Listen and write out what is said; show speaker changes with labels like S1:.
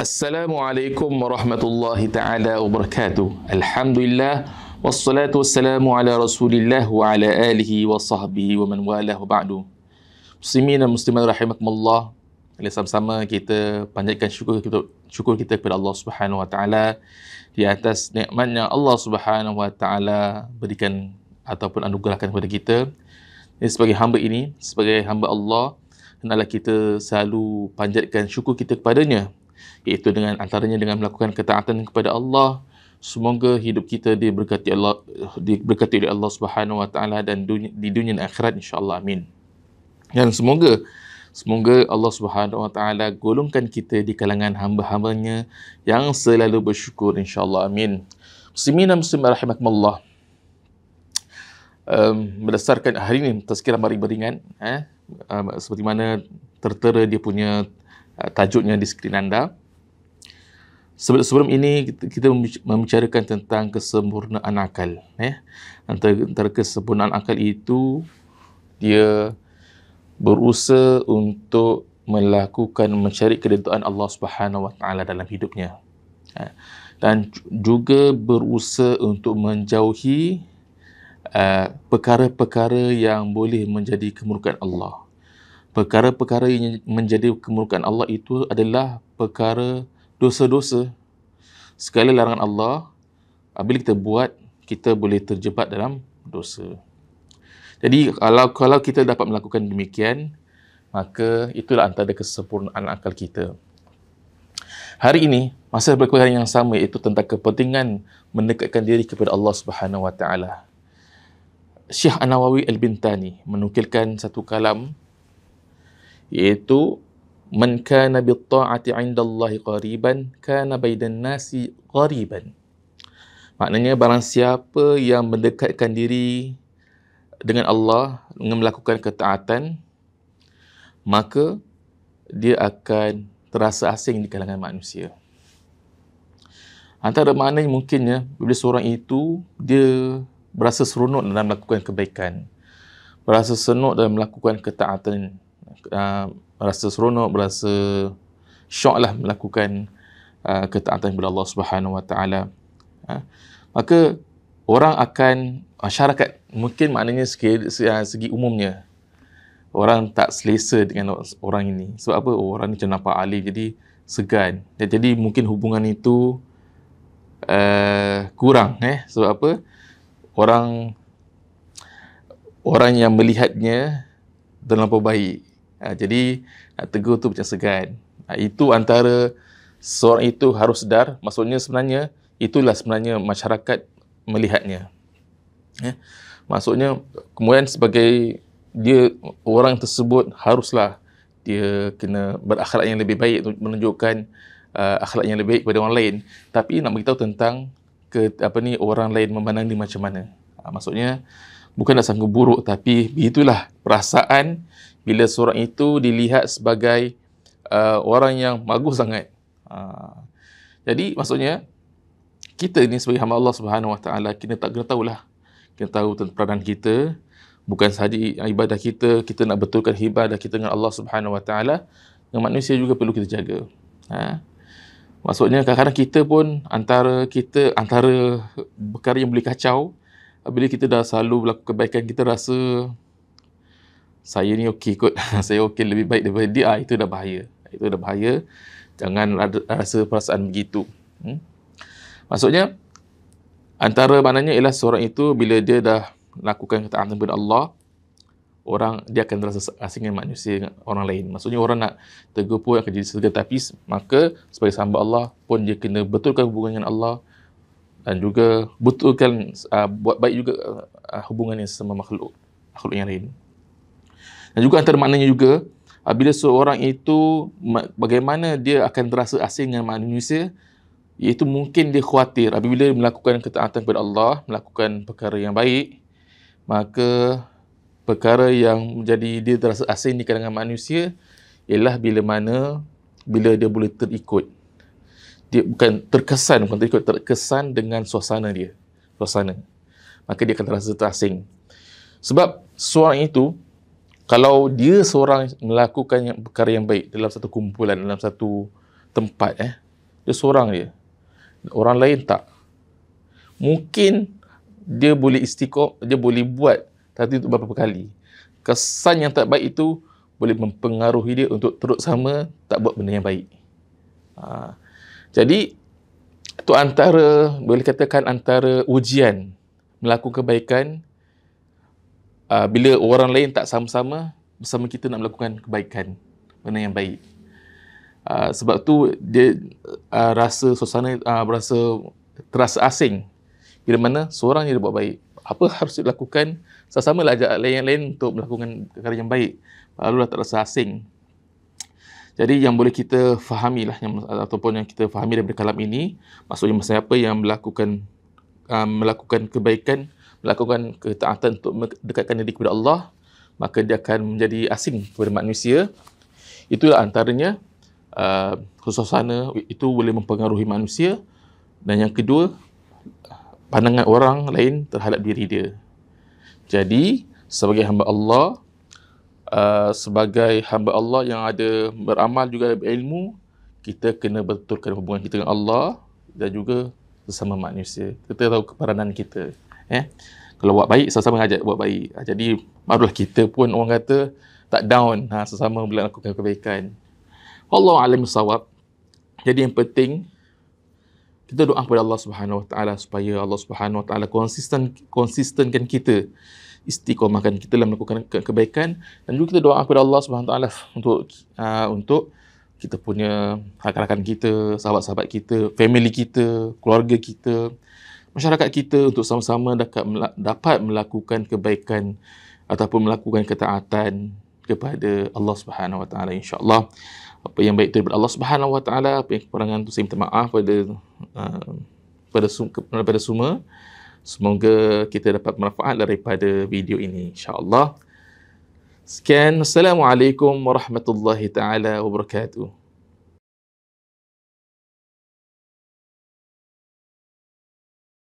S1: Assalamualaikum warahmatullahi taala wabarakatuh. Alhamdulillah wassalatu wassalamu ala Rasulillah wa ala alihi wa sahbihi wa man walahu ba'du. Muslimin dan muslimat rahimakumullah. Mari sama-sama kita panjatkan syukur kita syukur kita kepada Allah Subhanahu wa taala di atas nikmat yang Allah Subhanahu wa taala berikan ataupun anugerahkan kepada kita. Ini sebagai hamba ini, sebagai hamba Allah, hendaklah kita selalu panjatkan syukur kita kepadanya iaitu dengan antaranya dengan melakukan ketaatan kepada Allah semoga hidup kita diberkati Allah diberkati oleh Allah Subhanahu wa taala dan di dunia dan akhirat insyaallah amin dan semoga Semoga Allah Subhanahu Wa Taala golongkan kita di kalangan hamba-hambanya yang selalu bersyukur insya-Allah. Amin. Muslimin muslimat rahimakumullah. Um, berdasarkan hari ini tazkirah mari beringan eh um, seperti mana tertera dia punya Uh, tajuknya di skrin anda. Sebelum, sebelum ini kita, kita membicarakan tentang kesempurnaan akal. Eh? Antara, antara kesempurnaan akal itu dia berusaha untuk melakukan mencari keridhaan Allah Subhanahu Wa Taala dalam hidupnya. Eh? Dan juga berusaha untuk menjauhi uh, perkara-perkara yang boleh menjadi kemurkaan Allah perkara-perkara yang menjadi kemurkan Allah itu adalah perkara dosa-dosa. Segala larangan Allah, bila kita buat, kita boleh terjebak dalam dosa. Jadi, kalau, kalau kita dapat melakukan demikian, maka itulah antara kesempurnaan akal kita. Hari ini, masih berkaitan yang sama iaitu tentang kepentingan mendekatkan diri kepada Allah Subhanahu Wa Taala. Syekh an Al-Bintani menukilkan satu kalam yaitu man kana bi ta'ati 'inda Allahi qariban kana baidan nasi qariban maknanya barang siapa yang mendekatkan diri dengan Allah dengan melakukan ketaatan maka dia akan terasa asing di kalangan manusia antara mana yang mungkinnya bila seorang itu dia berasa seronok dalam melakukan kebaikan berasa senok dalam melakukan ketaatan Ah, rasa seronok, rasa syok lah melakukan uh, ketaatan kepada Allah Subhanahu Wa Taala. Ah, maka orang akan masyarakat mungkin maknanya segi, segi umumnya orang tak selesa dengan orang ini. Sebab apa? Oh, orang ni macam nampak alif jadi segan. Ya, jadi mungkin hubungan itu uh, kurang eh sebab apa? Orang orang yang melihatnya terlalu baik. Ha, jadi nak ha, tegur tu macam segan. Ha, itu antara seorang itu harus sedar. Maksudnya sebenarnya itulah sebenarnya masyarakat melihatnya. Ya. Maksudnya kemudian sebagai dia orang tersebut haruslah dia kena berakhlak yang lebih baik untuk menunjukkan uh, akhlak yang lebih baik kepada orang lain. Tapi nak beritahu tentang ke apa ni orang lain memandang dia macam mana. Ha, maksudnya uh, bukan nak sangka buruk tapi begitulah perasaan bila seorang itu dilihat sebagai uh, orang yang bagus sangat. Uh, jadi maksudnya kita ini sebagai hamba Allah Subhanahu Wa Taala kita tak kena tahulah. Kita tahu tentang peranan kita bukan sahaja ibadah kita kita nak betulkan ibadah kita dengan Allah Subhanahu Wa Taala dengan manusia juga perlu kita jaga. Ha? Maksudnya kadang-kadang kita pun antara kita antara perkara yang boleh kacau bila kita dah selalu berlaku kebaikan, kita rasa saya ni okey kot, saya okey lebih baik daripada dia, ah, itu dah bahaya. Itu dah bahaya, jangan rasa perasaan begitu. Hmm? Maksudnya, antara maknanya ialah seorang itu bila dia dah lakukan ketaatan kepada Allah, orang dia akan rasa asing ah, dengan manusia dengan orang lain. Maksudnya orang nak tegur pun akan jadi segan tapi maka sebagai hamba Allah pun dia kena betulkan hubungan dengan Allah dan juga betulkan uh, buat baik juga uh, yang sama makhluk makhluk yang lain. Dan juga antara maknanya juga uh, bila seorang itu bagaimana dia akan terasa asing dengan manusia iaitu mungkin dia khuatir apabila uh, melakukan ketaatan kepada Allah, melakukan perkara yang baik maka perkara yang menjadi dia terasa asing di kalangan manusia ialah bila mana bila dia boleh terikut dia bukan terkesan bukan terikut terkesan dengan suasana dia suasana maka dia akan terasa terasing sebab seorang itu kalau dia seorang melakukan yang, perkara yang baik dalam satu kumpulan dalam satu tempat eh dia seorang dia orang lain tak mungkin dia boleh istiqom dia boleh buat tapi untuk beberapa kali kesan yang tak baik itu boleh mempengaruhi dia untuk terus sama tak buat benda yang baik ha. Jadi itu antara boleh katakan antara ujian melakukan kebaikan uh, bila orang lain tak sama-sama bersama kita nak melakukan kebaikan mana yang baik. Uh, sebab tu dia uh, rasa suasana uh, rasa terasa asing bila mana seorang yang dia buat baik apa harus dilakukan sama lah ajak lain-lain untuk melakukan perkara yang baik lalu dah terasa asing jadi yang boleh kita fahami lah yang, ataupun yang kita fahami daripada kalam ini maksudnya masa apa yang melakukan um, melakukan kebaikan melakukan ketaatan untuk mendekatkan diri kepada Allah maka dia akan menjadi asing kepada manusia itulah antaranya uh, ah, suasana itu boleh mempengaruhi manusia dan yang kedua pandangan orang lain terhadap diri dia jadi sebagai hamba Allah Uh, sebagai hamba Allah yang ada beramal juga ada ilmu kita kena betulkan hubungan kita dengan Allah dan juga sesama manusia kita tahu keperanan kita eh kalau buat baik sesama ajak buat baik ah, jadi marulah kita pun orang kata tak down ha, sesama bila lakukan kebaikan Allah alim sawab jadi yang penting kita doa kepada Allah Subhanahu Wa Taala supaya Allah Subhanahu Wa Taala konsisten konsistenkan kita istiqomahkan kita dalam melakukan ke- kebaikan dan juga kita doa kepada Allah Subhanahu Wa taala untuk uh, untuk kita punya rakan-rakan kita, sahabat-sahabat kita, family kita, keluarga kita, masyarakat kita untuk sama-sama dapat dapat melakukan kebaikan ataupun melakukan ketaatan kepada Allah Subhanahu Wa Taala Insyaallah Apa yang baik daripada Allah Subhanahu Wa Taala, apa yang kekurangan tu saya minta maaf pada uh, pada, sum- pada semua. Semoga kita dapat manfaat daripada video ini insya-Allah. Sekian. Assalamualaikum warahmatullahi taala wabarakatuh.